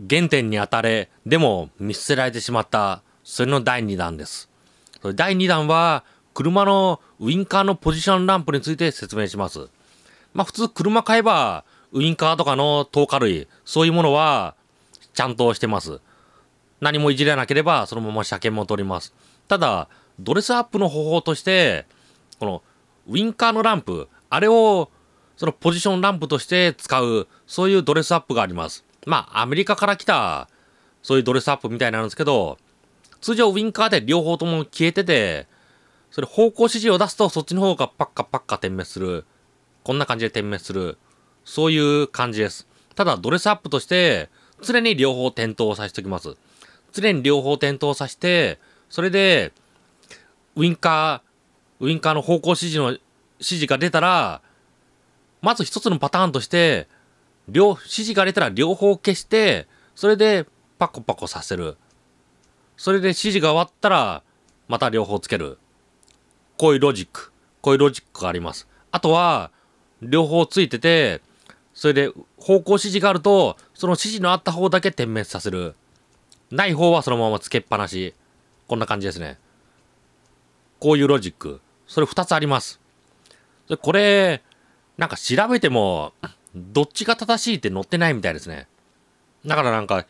原点に当たれ、でも見捨てられてしまった、それの第2弾です。第2弾は、車のウインカーのポジションランプについて説明します。まあ普通車買えば、ウインカーとかの透過類、そういうものは、ちゃんとしてます。何もいじれなければ、そのまま車検も取ります。ただ、ドレスアップの方法として、この、ウインカーのランプ、あれを、そのポジションランプとして使う、そういうドレスアップがあります。まあ、アメリカから来た、そういうドレスアップみたいなんですけど、通常ウィンカーで両方とも消えてて、それ方向指示を出すとそっちの方がパッカパッカ点滅する。こんな感じで点滅する。そういう感じです。ただドレスアップとして、常に両方点灯をさせておきます。常に両方点灯させて、それで、ウィンカー、ウィンカーの方向指示の指示が出たら、まず一つのパターンとして、両、指示が出たら両方消して、それでパコパコさせる。それで指示が終わったら、また両方つける。こういうロジック。こういうロジックがあります。あとは、両方ついてて、それで方向指示があると、その指示のあった方だけ点滅させる。ない方はそのままつけっぱなし。こんな感じですね。こういうロジック。それ2つあります。これ、なんか調べても、どっちが正しいって載ってないみたいですね。だからなんか、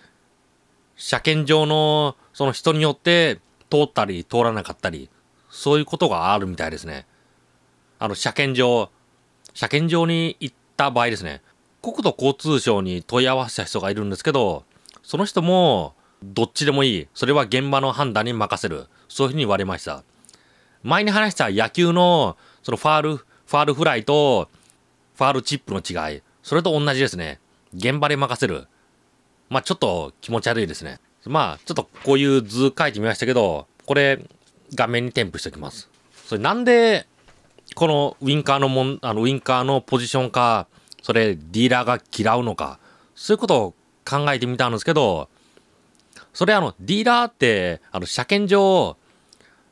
車検場の、その人によって通ったり通らなかったり、そういうことがあるみたいですね。あの、車検場、車検場に行った場合ですね、国土交通省に問い合わせた人がいるんですけど、その人も、どっちでもいい。それは現場の判断に任せる。そういうふうに言われました。前に話した野球の、そのファール、ファールフライと、ファールチップの違い。それと同じですね。現場で任せる。まあ、ちょっと気持ち悪いですね。まあ、ちょっとこういう図書いてみましたけど、これ、画面に添付しておきます。それなんで、このウィンカーのもん、あの、ウィンカーのポジションか、それ、ディーラーが嫌うのか、そういうことを考えてみたんですけど、それあの、ディーラーって、あの、車検上、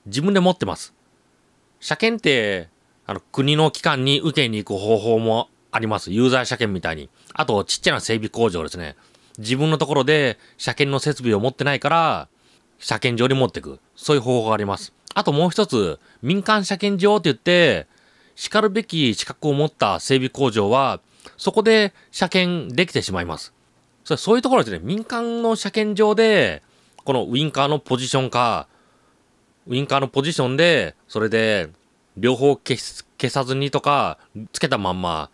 自分で持ってます。車検って、あの、国の機関に受けに行く方法もあります。ユーザー車検みたいに。あと、ちっちゃな整備工場ですね。自分のところで車検の設備を持ってないから、車検場に持ってく。そういう方法があります。あともう一つ、民間車検場って言って、かるべき資格を持った整備工場は、そこで車検できてしまいます。それそういうところですね、民間の車検場で、このウインカーのポジションか、ウインカーのポジションで、それで、両方消さずにとか、つけたまんま、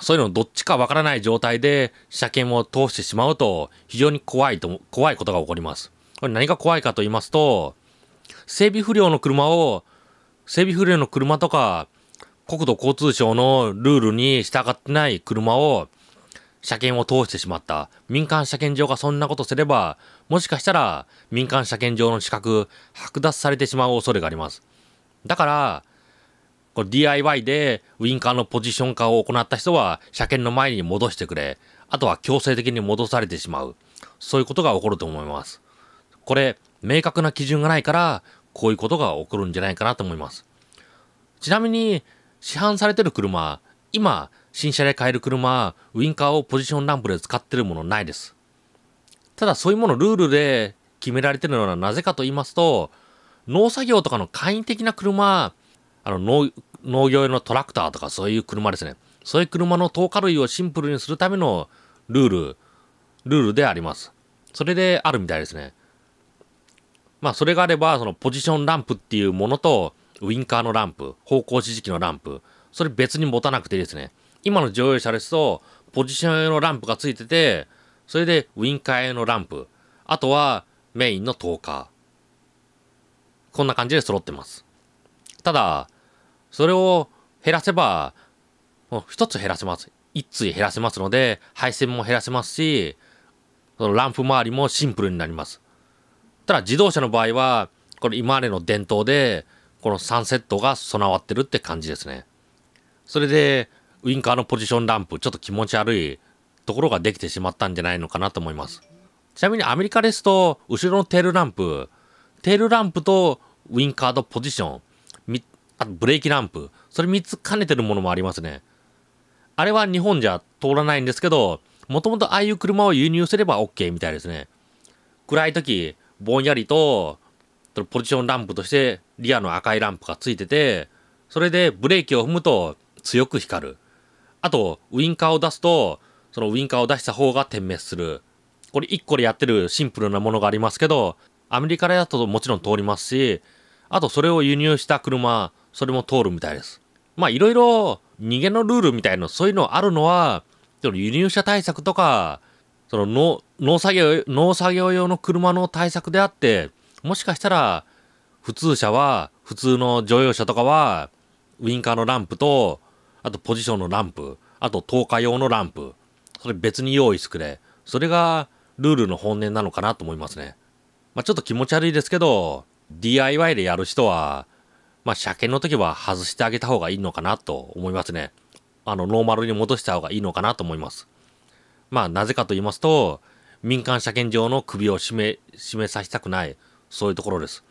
そういうのどっちかわからない状態で車検を通してしまうと非常に怖いと、怖いことが起こります。これ何が怖いかと言いますと、整備不良の車を、整備不良の車とか、国土交通省のルールに従ってない車を車検を通してしまった。民間車検場がそんなことすれば、もしかしたら民間車検場の資格剥奪されてしまう恐れがあります。だから、これ DIY でウインカーのポジション化を行った人は車検の前に戻してくれ。あとは強制的に戻されてしまう。そういうことが起こると思います。これ、明確な基準がないから、こういうことが起こるんじゃないかなと思います。ちなみに、市販されてる車、今、新車で買える車、ウインカーをポジションランプで使ってるものないです。ただ、そういうものルールで決められてるのはなぜかと言いますと、農作業とかの簡易的な車、あの農、農業用のトラクターとかそういう車ですね。そういう車の透過類をシンプルにするためのルール、ルールであります。それであるみたいですね。まあ、それがあれば、そのポジションランプっていうものと、ウインカーのランプ、方向指示器のランプ、それ別に持たなくていいですね。今の乗用車ですと、ポジション用のランプがついてて、それでウインカー用のランプ、あとはメインの10こんな感じで揃ってます。ただ、それを減らせば、もう一つ減らせます。一対減らせますので、配線も減らせますし、そのランプ周りもシンプルになります。ただ自動車の場合は、これ今までの伝統で、この3セットが備わってるって感じですね。それで、ウインカーのポジションランプ、ちょっと気持ち悪いところができてしまったんじゃないのかなと思います。ちなみにアメリカですと、後ろのテールランプ、テールランプとウインカーのポジション、あとブレーキランプ。それ3つ兼ねてるものもありますね。あれは日本じゃ通らないんですけど、もともとああいう車を輸入すれば OK みたいですね。暗い時、ぼんやりと、ポジションランプとしてリアの赤いランプがついてて、それでブレーキを踏むと強く光る。あと、ウインカーを出すと、そのウインカーを出した方が点滅する。これ1個でやってるシンプルなものがありますけど、アメリカだともちろん通りますし、あとそれを輸入した車、それも通るみたいです。まあいろいろ逃げのルールみたいな、そういうのあるのは、その輸入車対策とか、その農農作業、農作業用の車の対策であって、もしかしたら、普通車は、普通の乗用車とかは、ウインカーのランプと、あとポジションのランプ、あと投下用のランプ、それ別に用意してくれ。それがルールの本音なのかなと思いますね。まあ、ちょっと気持ち悪いですけど、DIY でやる人は、まあ、車検の時は外してあげた方がいいのかなと思いますね。あの、ノーマルに戻した方がいいのかなと思います。まあ、なぜかと言いますと、民間車検場の首を締め、締めさせたくない、そういうところです。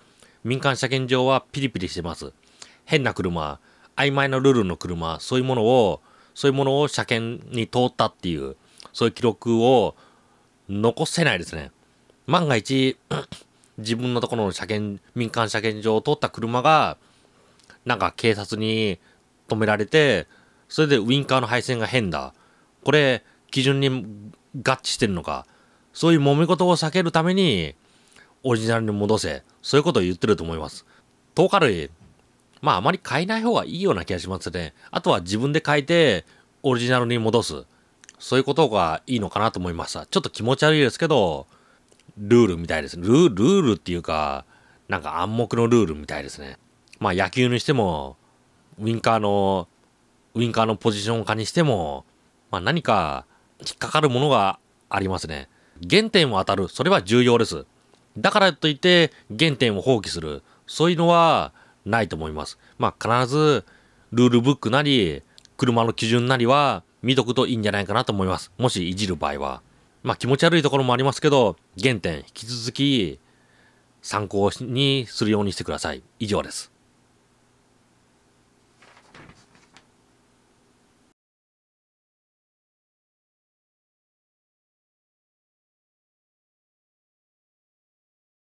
民間車検場はピリピリしてます。変な車、曖昧なルールの車、そういうものを、そういうものを車検に通ったっていう、そういう記録を残せないですね。万が一、自分のところの車検、民間車検場を通った車が、なんか警察に止められて、それでウインカーの配線が変だ。これ、基準に合致してるのか。そういう揉め事を避けるために、オリジナルに戻せ。そういうことを言ってると思います。トーる類、まあ、あまり変えない方がいいような気がしますね。あとは自分で変えて、オリジナルに戻す。そういうことがいいのかなと思いました。ちょっと気持ち悪いですけど、ルールみたいです。ね。ルールっていうか、なんか暗黙のルールみたいですね。まあ野球にしても、ウィンカーの、ウィンカーのポジション化にしても、まあ何か引っかかるものがありますね。原点を当たる。それは重要です。だからといって原点を放棄する。そういうのはないと思います。まあ必ずルールブックなり、車の基準なりは見とくといいんじゃないかなと思います。もしいじる場合は。まあ気持ち悪いところもありますけど、原点引き続き参考にするようにしてください。以上です。